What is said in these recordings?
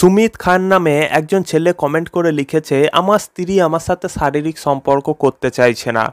সুমিত খান নামে একজন ছেলে কমেন্ট করে লিখেছে আমার স্ত্রী আমার সাথে শারীরিক সম্পর্ক করতে চাইছে না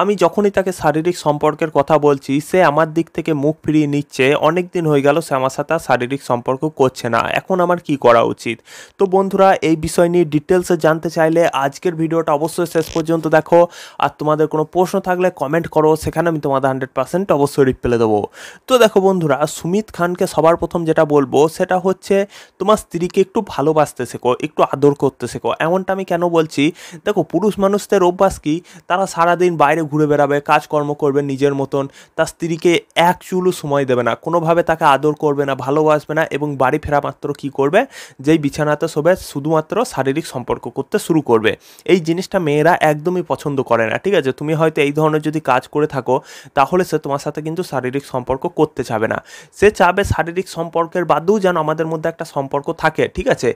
আমি যখনই তাকে শারীরিক সম্পর্কের কথা বলছি সে আমার দিক থেকে মুখ ফিরিয়ে নিচ্ছে অনেক দিন হয়ে গেল সে আমার সাথে শারীরিক সম্পর্ক করছে না এখন আমার কি করা উচিত তো বন্ধুরা এই বিষয় নিয়ে ডিটেলসে জানতে চাইলে আজকের ভিডিওটা অবশ্যই শেষ পর্যন্ত দেখো আর তোমাদের কোনো প্রশ্ন থাকলে কমেন্ট করো সেখানে আমি তোমাদের হান্ড্রেড পার্সেন্ট অবশ্যই রিপ্লাই দেবো তো দেখো বন্ধুরা সুমিত খানকে সবার প্রথম যেটা বলবো সেটা হচ্ছে তোমার স্ত্রীকে একটু ভালোবাসতে শেখো একটু আদর করতে শেখো এমনটা আমি কেন বলছি দেখো পুরুষ মানুষদের অভ্যাস কি তারা সারাদিন বাইরে ঘুরে বেড়াবে কাজকর্ম করবে নিজের মতন তার স্ত্রীকে এক চুলও সময় দেবে না কোনোভাবে তাকে আদর করবে না ভালোবাসবে না এবং বাড়ি ফেরা মাত্র কী করবে যেই বিছানাতে সবে শুধুমাত্র শারীরিক সম্পর্ক করতে শুরু করবে এই জিনিসটা মেয়েরা একদমই পছন্দ করে না ঠিক আছে তুমি হয়তো এই ধরনের যদি কাজ করে থাকো তাহলে সে তোমার সাথে কিন্তু শারীরিক সম্পর্ক করতে চাবে না সে চাবে শারীরিক সম্পর্কের বাদেও যেন আমাদের মধ্যে একটা সম্পর্ক থাকে ঠিক আছে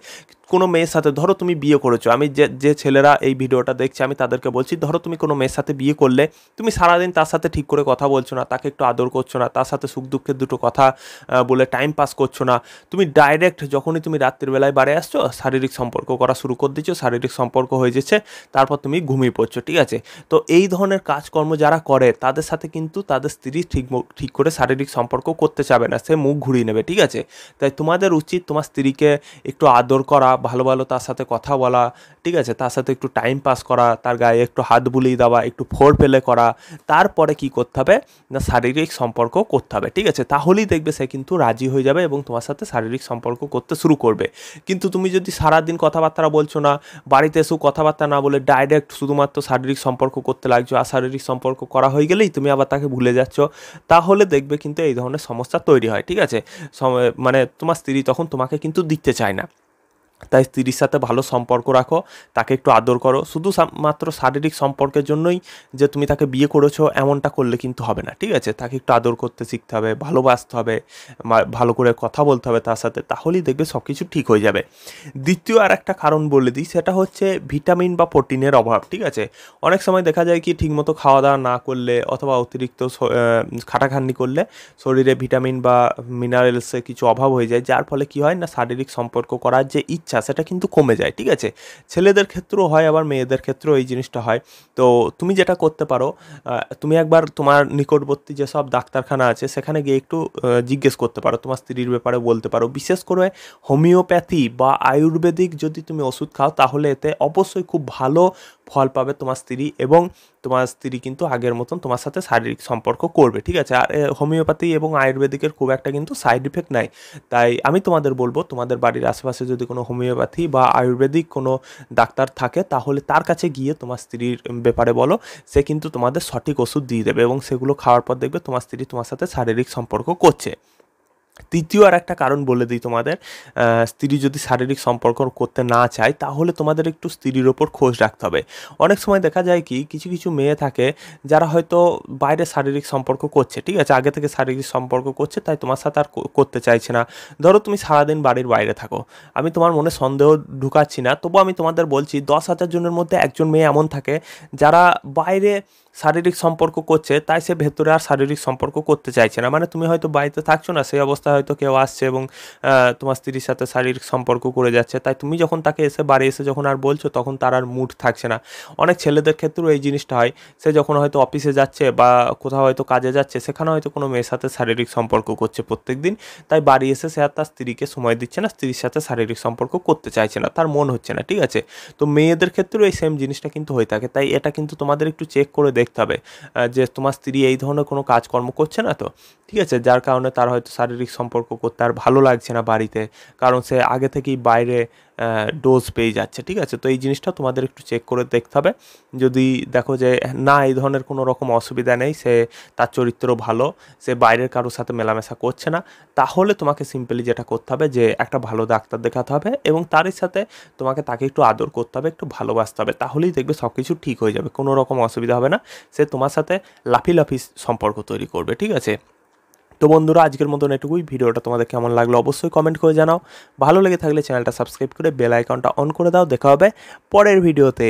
কোনো মেয়ের সাথে ধরো তুমি বিয়ে করেছো আমি যে যে ছেলেরা এই ভিডিওটা দেখছে আমি তাদেরকে বলছি ধরো তুমি কোনো মেয়ের সাথে বিয়ে করলে তুমি সারাদিন তার সাথে ঠিক করে কথা বলছো না তাকে একটু আদর করছো না তার সাথে সুখ দুঃখের দুটো কথা বলে টাইম পাস করছো না তুমি ডাইরেক্ট যখনই তুমি রাত্রিবেলায় বাড়ি আসছো শারীরিক সম্পর্ক করা শুরু করে দিচ্ছ শারীরিক সম্পর্ক হয়ে যাচ্ছে তারপর তুমি ঘুমিয়ে পড়ছো ঠিক আছে তো এই ধরনের কাজকর্ম যারা করে তাদের সাথে কিন্তু তাদের স্ত্রী ঠিক ঠিক করে শারীরিক সম্পর্ক করতে চাবে না সে মুখ ঘুরিয়ে নেবে ঠিক আছে তাই তোমাদের উচিত তোমার স্ত্রীকে একটু আদর করা ভালো ভালো তার সাথে কথা বলা ঠিক আছে তার সাথে একটু টাইম পাস করা তার গায়ে একটু হাত বুলিয়ে দেওয়া একটু ফোর পেলে করা তারপরে কি করতে হবে না শারীরিক সম্পর্ক করতে হবে ঠিক আছে তাহলেই দেখবে সে কিন্তু রাজি হয়ে যাবে এবং তোমার সাথে শারীরিক সম্পর্ক করতে শুরু করবে কিন্তু তুমি যদি সারাদিন কথাবার্তা বলছো না বাড়িতে এসেও কথাবার্তা না বলে ডাইরেক্ট শুধুমাত্র শারীরিক সম্পর্ক করতে লাগছো আর শারীরিক সম্পর্ক করা হয়ে গেলেই তুমি আবার তাকে ভুলে যাচ্ছ তাহলে দেখবে কিন্তু এই ধরনের সমস্যা তৈরি হয় ঠিক আছে মানে তোমার স্ত্রী তখন তোমাকে কিন্তু দিতে চায় না তাই স্ত্রীর সাথে ভালো সম্পর্ক রাখো তাকে একটু আদর করো শুধু মাত্র শারীরিক সম্পর্কের জন্যই যে তুমি তাকে বিয়ে করেছো এমনটা করলে কিন্তু হবে না ঠিক আছে তাকে একটু আদর করতে শিখতে হবে ভালোবাসতে হবে ভালো করে কথা বলতে হবে তার সাথে তাহলেই দেখবে সব কিছু ঠিক হয়ে যাবে দ্বিতীয় আর একটা কারণ বলে দিই সেটা হচ্ছে ভিটামিন বা প্রোটিনের অভাব ঠিক আছে অনেক সময় দেখা যায় কি ঠিকমতো খাওয়া দাওয়া না করলে অথবা অতিরিক্ত খাটাখান্নি করলে শরীরে ভিটামিন বা মিনারেলসের কিছু অভাব হয়ে যায় যার ফলে কি হয় না শারীরিক সম্পর্ক করার যে ইচ্ছা ইচ্ছা সেটা কিন্তু কমে যায় ঠিক আছে ছেলেদের ক্ষেত্রেও হয় আবার মেয়েদের ক্ষেত্রেও এই জিনিসটা হয় তো তুমি যেটা করতে পারো তুমি একবার তোমার নিকটবর্তী যেসব ডাক্তারখানা আছে সেখানে গিয়ে একটু জিজ্ঞেস করতে পারো তোমার স্ত্রীর ব্যাপারে বলতে পারো বিশেষ করে হোমিওপ্যাথি বা আয়ুর্বেদিক যদি তুমি ওষুধ খাও তাহলে এতে অবশ্যই খুব ভালো ফল পাবে তোমার স্ত্রী এবং তোমার স্ত্রী কিন্তু আগের মতন তোমার সাথে শারীরিক সম্পর্ক করবে ঠিক আছে আর হোমিওপ্যাথি এবং আয়ুর্বেদিকের খুব একটা কিন্তু সাইড ইফেক্ট নাই তাই আমি তোমাদের বলবো তোমাদের বাড়ির আশেপাশে যদি কোনো হোমিও হোমিওপ্যাথি বা আয়ুর্বেদিক কোনো ডাক্তার থাকে তাহলে তার কাছে গিয়ে তোমার স্ত্রীর ব্যাপারে বলো সে কিন্তু তোমাদের সঠিক ওষুধ দিয়ে দেবে এবং সেগুলো খাওয়ার পর দেখবে তোমার স্ত্রী তোমার সাথে শারীরিক সম্পর্ক করছে তৃতীয় আর একটা কারণ বলে দিই তোমাদের স্ত্রী যদি শারীরিক সম্পর্ক করতে না চায় তাহলে তোমাদের একটু স্ত্রীর ওপর খোঁজ রাখতে হবে অনেক সময় দেখা যায় কি কিছু কিছু মেয়ে থাকে যারা হয়তো বাইরে শারীরিক সম্পর্ক করছে ঠিক আছে আগে থেকে শারীরিক সম্পর্ক করছে তাই তোমার সাথে আর করতে চাইছে না ধরো তুমি সারাদিন বাড়ির বাইরে থাকো আমি তোমার মনে সন্দেহ ঢুকাচ্ছি না তবু আমি তোমাদের বলছি দশ হাজার জনের মধ্যে একজন মেয়ে এমন থাকে যারা বাইরে শারীরিক সম্পর্ক করছে তাই সে ভেতরে আর শারীরিক সম্পর্ক করতে চাইছে না মানে তুমি হয়তো বাড়িতে থাকছো না সেই অবস্থায় হয়তো কেউ আসছে এবং তোমার স্ত্রীর সাথে শারীরিক সম্পর্ক করে যাচ্ছে তাই তুমি যখন তাকে এসে বাড়ি এসে যখন আর বলছো তখন তার আর মুড থাকছে না অনেক ছেলেদের ক্ষেত্রেও এই জিনিসটা হয় সে যখন হয়তো অফিসে যাচ্ছে বা কোথাও হয়তো কাজে যাচ্ছে সেখানে হয়তো কোনো মেয়ের সাথে শারীরিক সম্পর্ক করছে প্রত্যেক দিন তাই বাড়ি এসে সে আর তার স্ত্রীকে সময় দিচ্ছে না স্ত্রীর সাথে শারীরিক সম্পর্ক করতে চাইছে না তার মন হচ্ছে না ঠিক আছে তো মেয়েদের ক্ষেত্রেও এই সেম জিনিসটা কিন্তু হয়ে থাকে তাই এটা কিন্তু তোমাদের একটু চেক করে দেখতে হবে যে তোমার স্ত্রী এই ধরনের কোনো কাজকর্ম করছে না তো ঠিক আছে যার কারণে তার হয়তো শারীরিক সম্পর্ক করতে আর ভালো লাগছে না বাড়িতে কারণ সে আগে থেকেই বাইরে ডোজ পেয়ে যাচ্ছে ঠিক আছে তো এই জিনিসটা তোমাদের একটু চেক করে দেখতে হবে যদি দেখো যে না এই ধরনের কোনো রকম অসুবিধা নেই সে তার চরিত্র ভালো সে বাইরের কারোর সাথে মেলামেশা করছে না তাহলে তোমাকে সিম্পলি যেটা করতে হবে যে একটা ভালো ডাক্তার দেখাতে হবে এবং তার সাথে তোমাকে তাকে একটু আদর করতে হবে একটু ভালোবাসতে হবে তাহলেই দেখবে সব কিছু ঠিক হয়ে যাবে কোনো রকম অসুবিধা হবে না সে তোমার সাথে লাফি লাফি সম্পর্ক তৈরি করবে ঠিক আছে তো বন্ধুরা আজকের মতন এটুকুই ভিডিওটা তোমাদের কেমন লাগলো অবশ্যই কমেন্ট করে জানাও ভালো লেগে থাকলে চ্যানেলটা সাবস্ক্রাইব করে বেল আইকনটা অন করে দাও দেখা হবে পরের ভিডিওতে